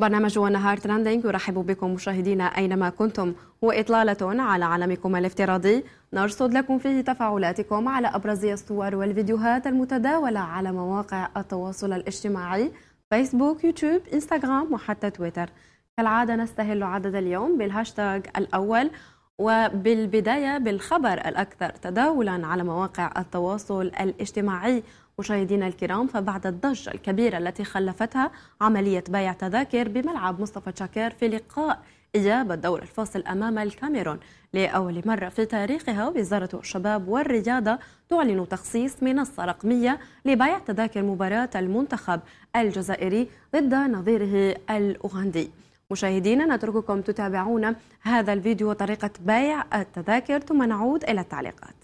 برنامج نهار ترندينج يرحب بكم مشاهدينا أينما كنتم وإطلالة على عالمكم الافتراضي نرصد لكم فيه تفاعلاتكم على أبرز الصور والفيديوهات المتداولة على مواقع التواصل الاجتماعي فيسبوك يوتيوب إنستغرام وحتى تويتر كالعادة نستهل عدد اليوم بالهاشتاج الأول وبالبداية بالخبر الأكثر تداولا على مواقع التواصل الاجتماعي مشاهدينا الكرام فبعد الضجة الكبيرة التي خلفتها عملية بيع تذاكر بملعب مصطفى شاكير في لقاء إياب الدور الفاصل أمام الكاميرون لأول مرة في تاريخها وزارة الشباب والرياضة تعلن تخصيص منصة رقمية لبيع تذاكر مباراة المنتخب الجزائري ضد نظيره الأوغندي مشاهدينا نترككم تتابعون هذا الفيديو وطريقة بيع التذاكر ثم نعود إلى التعليقات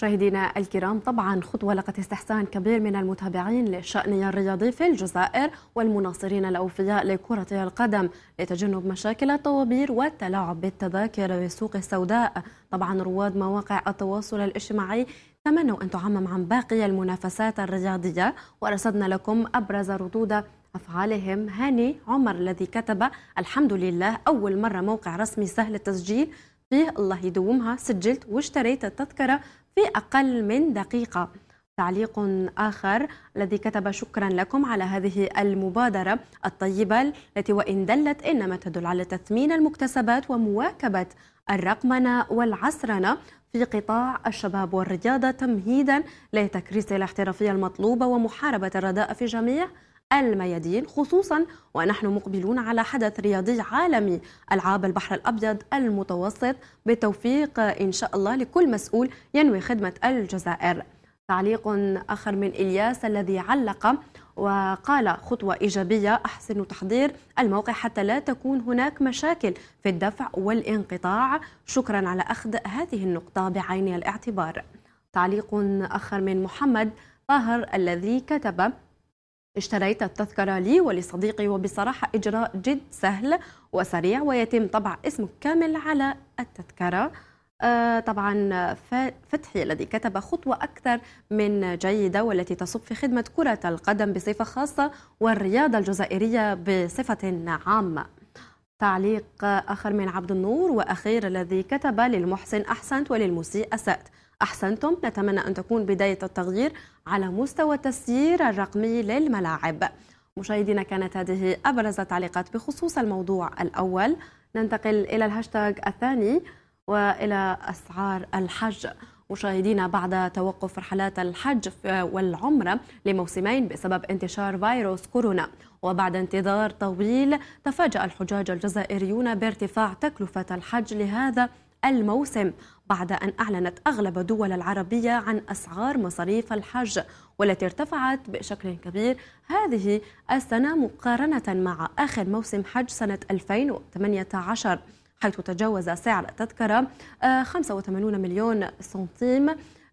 مشاهدينا الكرام طبعا خطوة لقت استحسان كبير من المتابعين للشأن الرياضي في الجزائر والمناصرين الأوفياء لكرة القدم لتجنب مشاكل الطوابير والتلاعب بالتذاكر بالسوق السوداء طبعا رواد مواقع التواصل الاجتماعي تمنوا أن تعمم عن باقي المنافسات الرياضية ورصدنا لكم أبرز ردود أفعالهم هاني عمر الذي كتب الحمد لله أول مرة موقع رسمي سهل التسجيل فيه الله يدومها سجلت واشتريت التذكرة في أقل من دقيقة تعليق آخر الذي كتب شكرا لكم على هذه المبادرة الطيبة التي وإن دلت إنما تدل على تثمين المكتسبات ومواكبة الرقمنة والعصرنة في قطاع الشباب والرياضة تمهيدا لتكريس الاحترافية المطلوبة ومحاربة الرداء في جميع الميادين خصوصا ونحن مقبلون على حدث رياضي عالمي ألعاب البحر الأبيض المتوسط بتوفيق إن شاء الله لكل مسؤول ينوي خدمة الجزائر تعليق آخر من إلياس الذي علق وقال خطوة إيجابية أحسن تحضير الموقع حتى لا تكون هناك مشاكل في الدفع والانقطاع شكرا على أخذ هذه النقطة بعين الاعتبار تعليق آخر من محمد طاهر الذي كتب اشتريت التذكرة لي ولصديقي وبصراحة إجراء جد سهل وسريع ويتم طبع اسمك كامل على التذكرة آه، طبعا فتحي الذي كتب خطوة أكثر من جيدة والتي تصب في خدمة كرة القدم بصفة خاصة والرياضة الجزائرية بصفة عامة تعليق آخر من عبد النور وأخير الذي كتب للمحسن أحسنت وللمسيء أسأت أحسنتم نتمنى أن تكون بداية التغيير على مستوى التسيير الرقمي للملاعب مشاهدينا كانت هذه أبرز التعليقات بخصوص الموضوع الأول ننتقل إلى الهاشتاج الثاني وإلى أسعار الحج مشاهدينا بعد توقف رحلات الحج والعمرة لموسمين بسبب انتشار فيروس كورونا وبعد انتظار طويل تفاجأ الحجاج الجزائريون بارتفاع تكلفة الحج لهذا الموسم بعد أن أعلنت أغلب الدول العربية عن أسعار مصاريف الحج والتي ارتفعت بشكل كبير هذه السنة مقارنة مع آخر موسم حج سنة 2018 حيث تجاوز سعر التذكرة 85 آه، مليون سنتيم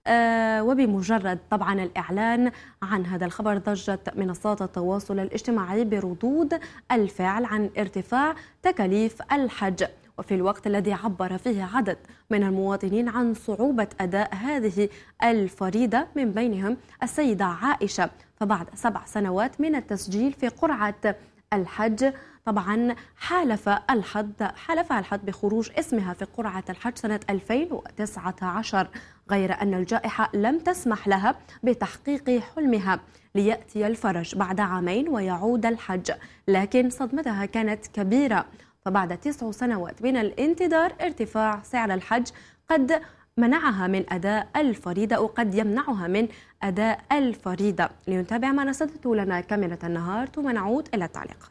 آه، وبمجرد طبعا الإعلان عن هذا الخبر ضجت منصات التواصل الاجتماعي بردود الفعل عن ارتفاع تكاليف الحج وفي الوقت الذي عبر فيه عدد من المواطنين عن صعوبة أداء هذه الفريدة من بينهم السيدة عائشة فبعد سبع سنوات من التسجيل في قرعة الحج طبعا حالف الحد حالفها الحد بخروج اسمها في قرعة الحج سنة 2019 غير أن الجائحة لم تسمح لها بتحقيق حلمها ليأتي الفرج بعد عامين ويعود الحج لكن صدمتها كانت كبيرة فبعد تسع سنوات من الانتظار ارتفاع سعر الحج قد منعها من أداء الفريضة أو قد يمنعها من أداء الفريضة لنتابع ما رصدته لنا كاميرا النهار ثم نعود إلى التعليقات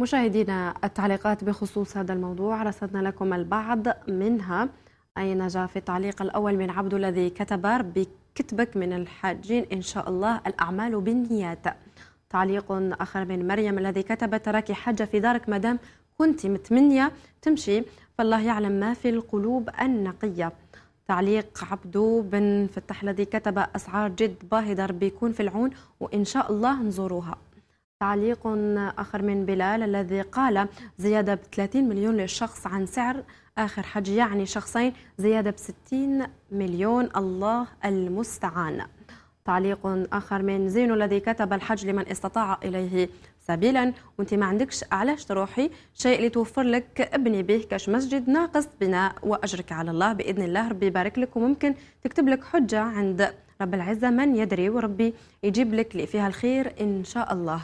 مشاهدينا التعليقات بخصوص هذا الموضوع رصدنا لكم البعض منها أي نجا في التعليق الأول من عبد الذي كتب بكتبك من الحاجين إن شاء الله الأعمال بالنيات تعليق آخر من مريم الذي كتب تراك حج في دارك مدام كنت متمنية تمشي فالله يعلم ما في القلوب النقية تعليق عبدو بن فتح الذي كتب أسعار جد باهظة ربي يكون في العون وإن شاء الله نزوروها تعليق آخر من بلال الذي قال زيادة ب 30 مليون للشخص عن سعر آخر حج يعني شخصين زيادة ب 60 مليون الله المستعان تعليق آخر من زين الذي كتب الحج لمن استطاع إليه سبيلا وانت ما عندكش علاش تروحي شيء اللي توفر لك ابني به كاش مسجد ناقص بناء واجرك على الله باذن الله ربي يبارك لك وممكن تكتب لك حجه عند رب العزه من يدري وربي يجيب لك اللي فيها الخير ان شاء الله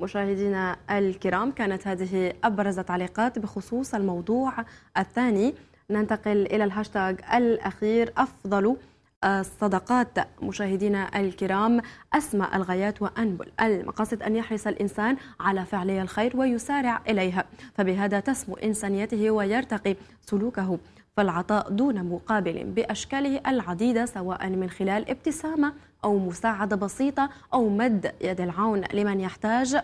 مشاهدينا الكرام كانت هذه ابرز تعليقات بخصوص الموضوع الثاني ننتقل الى الهاشتاج الاخير افضل الصدقات مشاهدينا الكرام أسمى الغايات وأنبل المقاصد أن يحرص الإنسان على فعل الخير ويسارع إليها فبهذا تسمو إنسانيته ويرتقي سلوكه فالعطاء دون مقابل بأشكاله العديدة سواء من خلال ابتسامة أو مساعدة بسيطة أو مد يد العون لمن يحتاج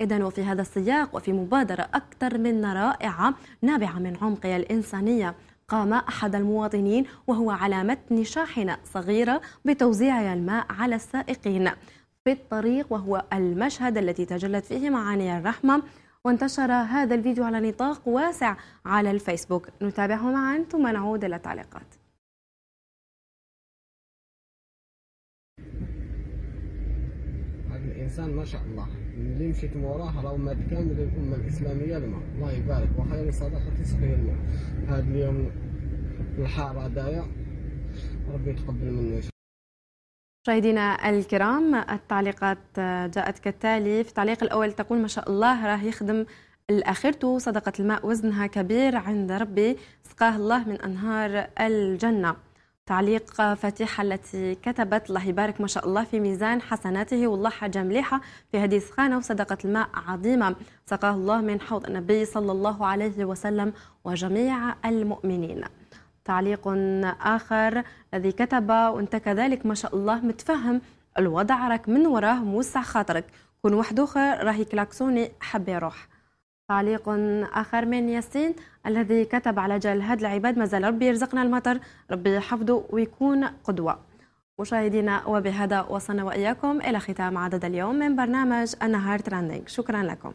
إذا وفي هذا السياق وفي مبادرة أكثر من رائعة نابعة من عمق الإنسانية قام أحد المواطنين وهو على متن شاحنة صغيرة بتوزيع الماء على السائقين في الطريق وهو المشهد التي تجلت فيه معاني الرحمة وانتشر هذا الفيديو على نطاق واسع على الفيسبوك نتابعه معا ثم نعود إلى التعليقات انسان ما شاء الله اللي مشيت وراه راه ما كامل الامه الاسلاميه الماء الله يبارك وخير صدقه تسقي الماء هذا اليوم الحار دايا ربي يتقبل منه مشاهدينا الكرام التعليقات جاءت كالتالي في التعليق الاول تقول ما شاء الله راه يخدم الاخرته صدقة الماء وزنها كبير عند ربي سقاه الله من أنهار الجنة تعليق فاتحة التي كتبت الله يبارك ما شاء الله في ميزان حسناته والله حاجة مليحة في هذه السخانة وصدقة الماء عظيمة سقاه الله من حوض النبي صلى الله عليه وسلم وجميع المؤمنين تعليق آخر الذي كتب وانت كذلك ما شاء الله متفهم الوضع راك من وراه موسع خاطرك كون وحدوخر راهي كلاكسوني حبي روح تعليق آخر من ياسين الذي كتب على هاد العباد مازال ربي يرزقنا المطر ربي يحفظه ويكون قدوة مشاهدينا وبهذا وصلنا وإياكم إلى ختام عدد اليوم من برنامج النهار تراندينج شكرا لكم